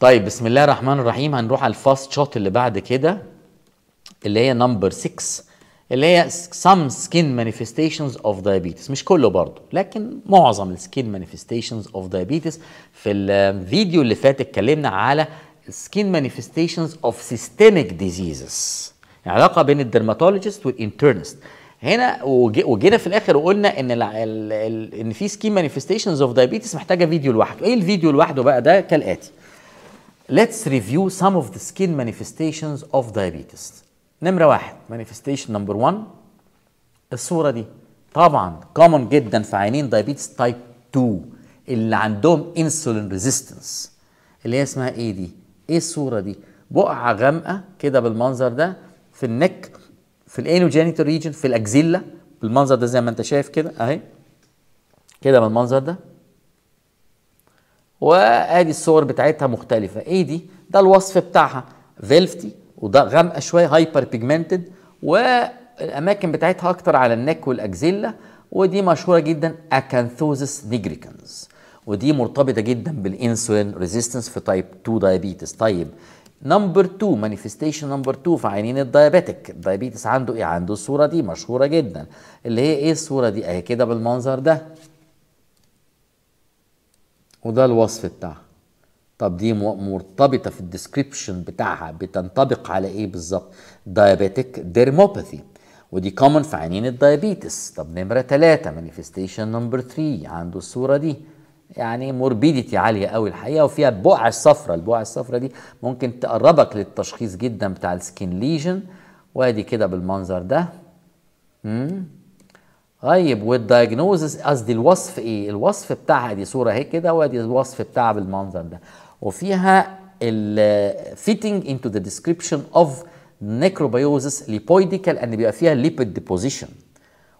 طيب بسم الله الرحمن الرحيم هنروح على الفاست شوت اللي بعد كده اللي هي نمبر 6 اللي هي سم سكين مانيفستيشنز اوف دايابيتس مش كله برضه لكن معظم السكين مانيفستيشنز اوف دايابيتس في الفيديو اللي فات اتكلمنا على سكين مانيفستيشنز اوف سيستميك ديزيزز علاقه بين الدرماتولوجيست والانترنست هنا وجينا في الاخر وقلنا ان الـ الـ ان في سكين مانيفستيشنز اوف دايابيتس محتاجه فيديو لوحده ايه الفيديو لوحده بقى ده كالاتي Let's review some of the skin manifestations of diabetes. نمرة واحد manifestation number one الصورة دي طبعا common جدا في عينين diabetes type 2 اللي عندهم insulin resistance اللي هي اسمها ايه دي؟ ايه الصورة دي؟ بقعة غامقة كده بالمنظر ده في النك في الانوجينيتال ريجن في الاكزيلا بالمنظر ده زي ما انت شايف كده اهي كده بالمنظر ده وادي الصور بتاعتها مختلفه ايه دي ده الوصف بتاعها فيلفتي وده غامقه شويه هايبر بيجمنتد والاماكن بتاعتها اكتر على النك والاكزيلا ودي مشهوره جدا اكانثوزس نيجريكنز ودي مرتبطه جدا بالانسولين ريزيستنس في تايب 2 دايابيتس طيب نمبر 2 مانيفستيشن نمبر 2 في عينين الدايابيتك الدايابيتس عنده ايه عنده الصوره دي مشهوره جدا اللي هي ايه الصوره دي اهي كده بالمنظر ده وده الوصف بتاعها طب دي مرتبطه في الديسكريبشن بتاعها بتنطبق على ايه بالظبط دايابيتيك ديرموباثي ودي كومن في عينين الدايابيتس طب نمره ثلاثة مانيفستيشن نمبر 3 عنده الصوره دي يعني موربيديتي عاليه قوي الحقيقه وفيها البقع الصفراء البقع الصفراء دي ممكن تقربك للتشخيص جدا بتاع السكين ليجن وادي كده بالمنظر ده امم طيب والدايجنوزس قصدي الوصف ايه؟ الوصف بتاعها دي صوره اهي كده وادي الوصف بتاعها بالمنظر ده وفيها fitting into the description of necrobiosis lipoidical ان بيبقى فيها lipid deposition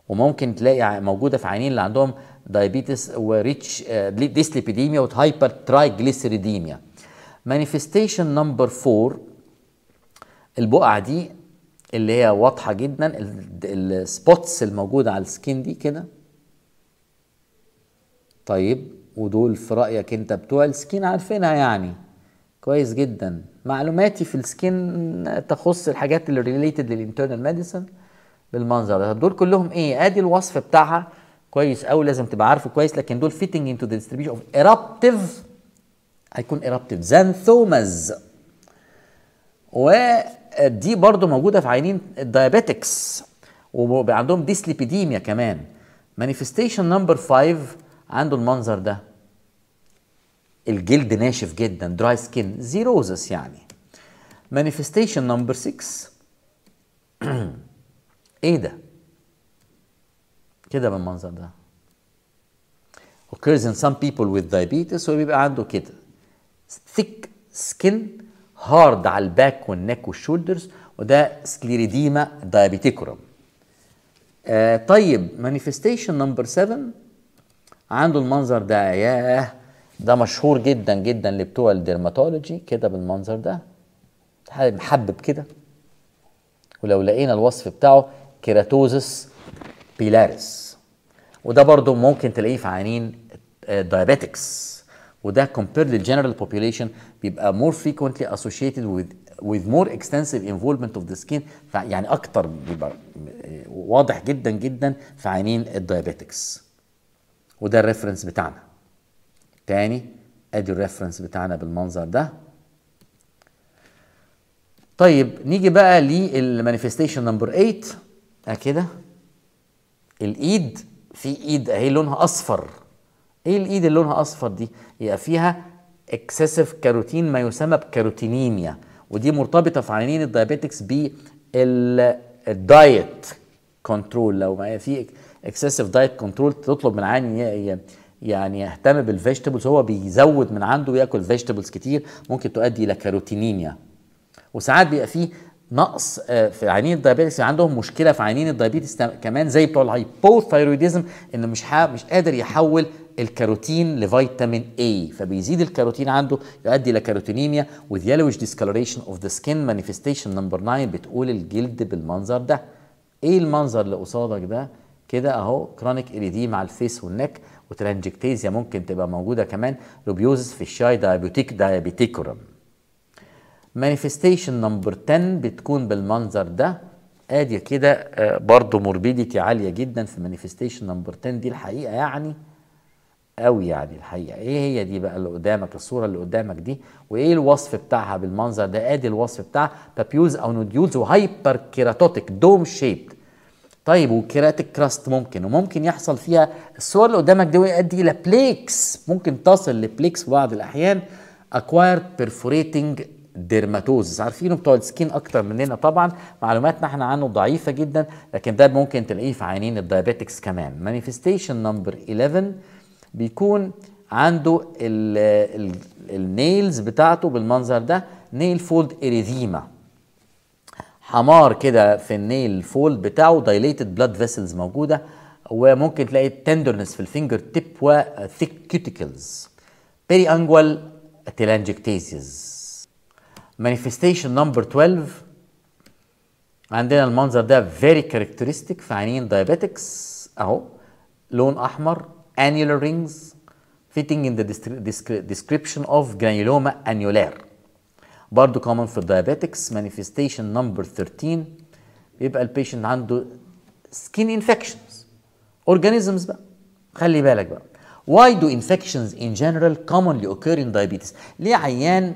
وممكن تلاقي موجوده في عينين اللي عندهم rich وريتش آه، dyslipidemia وهايبر triglyceridemia. manifestation number 4 البقع دي اللي هي واضحه جدا السبوتس الموجوده على السكين دي كده طيب ودول في رايك انت بتوع السكين عارفينها يعني كويس جدا معلوماتي في السكين تخص الحاجات اللي ريليتد للانترنال ميديسن بالمنظر ده دول كلهم ايه ادي الوصف بتاعها كويس قوي لازم تبقى عارفه كويس لكن دول فيتنج انتو ذا ديستريبيوشن اوف ايرابتيف هيكون ايرابتيف زانثومز و دي برضو موجوده في عينين الديابيتكس وبيبقى عندهم ديسليبيديميا كمان مانيفستيشن نمبر 5 عنده المنظر ده الجلد ناشف جدا دراي سكين زيروزس يعني مانيفستيشن نمبر 6 ايه ده كده بالمنظر ده occurs in some people with diabetes وبيبقى عنده كده thick skin هارد على الباك والنك والشولدرز وده سكليريديما دايابيتيكورم آه طيب مانيفستيشن نمبر 7 عنده المنظر ده ياه ده مشهور جدا جدا لبتوع الديرماتولوجي كده بالمنظر ده محبب كده ولو لقينا الوصف بتاعه كيراتوزس بيلاريس وده برضو ممكن تلاقيه في عيانين الدايابيتكس آه، وده compared للجنرال population بيبقى more frequently associated with with more extensive involvement of the skin يعني اكتر بيبقى واضح جدا جدا في عينين الديابيتكس وده الريفرنس بتاعنا تاني ادي الريفرنس بتاعنا بالمنظر ده طيب نيجي بقى للمانيفستيشن نمبر 8 كده الايد في ايد اهي لونها اصفر ايه الايد اللي لونها اصفر دي يبقى فيها اكسسيف كاروتين ما يسمى بكاروتينيميا ودي مرتبطه في عينين الدايابيتكس بالدايت كنترول لو ما في اكسسيف دايت كنترول تطلب من عين يعني يهتم بالفيجيتابلز هو بيزود من عنده وياكل فيجيتابلز كتير ممكن تؤدي الى كاروتينيميا وساعات بيبقى فيه نقص آه، في عينين الدايابيتس يعني عندهم مشكله في عينين الدايابيتس كمان زي بتوع الهايبوثايرويديزم ان مش مش قادر يحول الكاروتين لفيتامين A فبيزيد الكاروتين عنده يؤدي الى كاروتينيميا يلوش ديسكالوريشن اوف ذا سكين مانيفستيشن نمبر 9 بتقول الجلد بالمنظر ده ايه المنظر اللي قصادك ده كده اهو كرونيك اريديم على الفيس والنك وترانجكتيزيا ممكن تبقى موجوده كمان روبيوزس في الشاي دايابيتيك دايابيتيكورم مانيفستيشن نمبر 10 بتكون بالمنظر ده ادي كده آه، برضه موربيديتي عاليه جدا في مانيفستيشن نمبر 10 دي الحقيقه يعني قوي يعني الحقيقه ايه هي دي بقى اللي قدامك الصوره اللي قدامك دي وايه الوصف بتاعها بالمنظر ده ادي إيه الوصف بتاع بابيولز او نوديولز وهايبر كيراتوتيك دوم شيبد طيب وكيراتيك كراست ممكن وممكن يحصل فيها الصور اللي قدامك دي ويؤدي الى بليكس ممكن تصل لبليكس في بعض الاحيان اكوايرد بيرفوريتنج ديرماتوزس عارفينه بتوع السكين اكتر مننا طبعا معلوماتنا احنا عنه ضعيفه جدا لكن ده ممكن تلاقيه في عينين الدايابيتكس كمان مانيفستيشن نمبر 11 بيكون عنده النيلز بتاعته بالمنظر ده نيل فولد اريديما حمار كده في النيل فولد بتاعه دايليتد بلاد فيسلز موجوده وممكن تلاقي تندرنس في الفينجر تيب وثيك كيوتيكلز بيري انجوال تيلانجكتيزيز مانيفستيشن نمبر 12 عندنا المنظر ده فيري كاركترستيك في عينين دايابيتكس اهو لون احمر annular rings fitting in the description of granuloma annular برضو common في diabetics manifestation number 13 يبقى البيشنت عنده skin infections organisms بقى خلي بالك بقى why do infections in general commonly occur in diabetes ليه عيان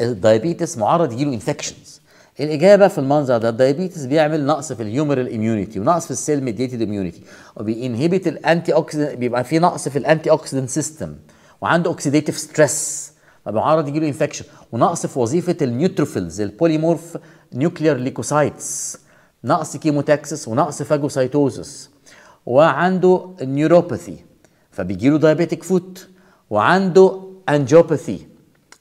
الدايابيتس معرض يجيله infections الاجابه في المنظر ده الدايابيتس بيعمل نقص في الهيومرال اميونيتي ونقص في السيل ميديتد اميونيتي وبينهبت الانتي اوكسيدنت بيبقى في نقص في الانتي اوكسيدنت سيستم وعنده اوكسيديتيف ستريس فبيعرض يجيله انفكشن ونقص في وظيفه النيوتروفيلز البوليمورف نيوكلير ليكوسايتس نقص كيموتاكسس ونقص فاجوسايتوزس وعنده نيوروباثي فبيجيله دايابيتيك فوت وعنده انجيوباثي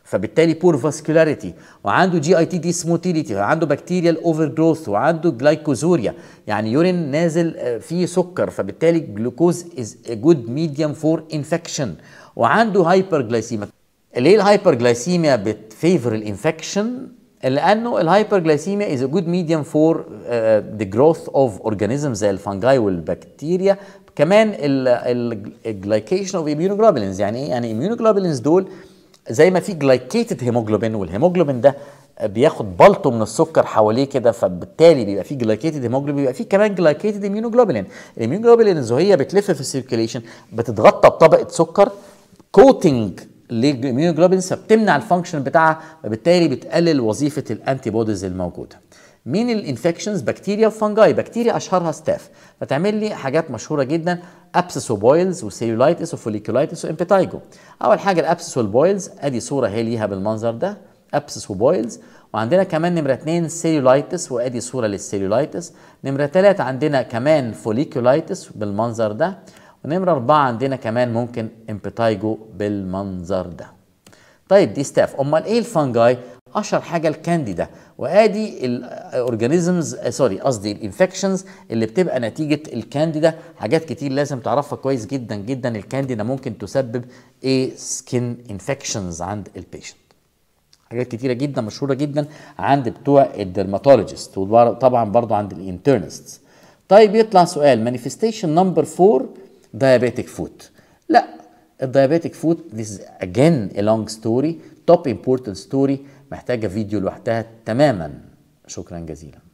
فبالتالي بور فاسكولاريتي وعنده جي اي تي دي سموتيليتي وعنده بكتيريال اوفر جروث وعنده جلايكوزوريا يعني يورين نازل آه، فيه سكر فبالتالي جلوكوز از ا جود ميديم فور انفكشن وعنده هايبر جلايسيميا ليه الهايبر جلايسيميا بتفيفر الانفكشن لانه الهايبر جلايسيميا از ا جود ميديم فور ذا جروث اوف اورجانيزم زي الفانجاي والبكتيريا كمان الجلايكيشن اوف اميونوجلوبولينز يعني ايه يعني اميونوجلوبولينز دول زي ما في جلايكيتد هيموجلوبين والهيموجلوبين ده بياخد بلطه من السكر حواليه كده فبالتالي بيبقى فيه جلايكيتد هيموجلوبين بيبقى فيه كمان جلايكيتد اميونوجلوبين الاميونوجلوبين الزهيه بتلف في السيركيليشن بتتغطى بطبقه سكر كوتنج للاميونوجلوبين فبتمنع الفانكشن بتاعها فبالتالي بتقلل وظيفه الانتي بوديز الموجوده مين الانفكشنز بكتيريا وفنجاي بكتيريا اشهرها ستاف فتعمل لي حاجات مشهوره جدا ابسس وبويلز وسيلولايتس وفوليكولايتس وامبيتايجو اول حاجه الابسس والبويلز ادي صوره هي ليها بالمنظر ده ابسس وبويلز وعندنا كمان نمره 2 سيلولايتس وادي صوره للسيلولايتس نمره 3 عندنا كمان فوليكولايتس بالمنظر ده ونمره 4 عندنا كمان ممكن امبيتايجو بالمنظر ده طيب دي ستاف امال ايه الفانجاي اشهر حاجه الكانديدا وادي الاورجانيزمز آه، سوري قصدي الانفكشنز اللي بتبقى نتيجه الكانديدا حاجات كتير لازم تعرفها كويس جدا جدا الكانديدا ممكن تسبب ايه سكن انفكشنز عند البيشنت حاجات كتيره جدا مشهوره جدا عند بتوع الدرماتولوجيست وطبعا برضو عند الانترنست طيب يطلع سؤال مانيفيستيشن نمبر 4 دايابيتك فوت لا الدايابيتك فوت ذيس اجين ا لونج ستوري توب امبورتنت ستوري محتاجه فيديو لوحدها تماما شكرا جزيلا